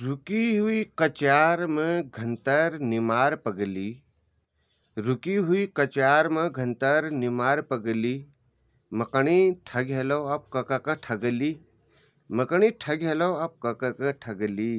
रुकी हुई कचार में घंतर निमार पगली रुकी हुई कचार में घंतर निमार पगली मकणी ठग हेलो अब कका का ठगली मकणी ठग हेलो अब कका का ठगली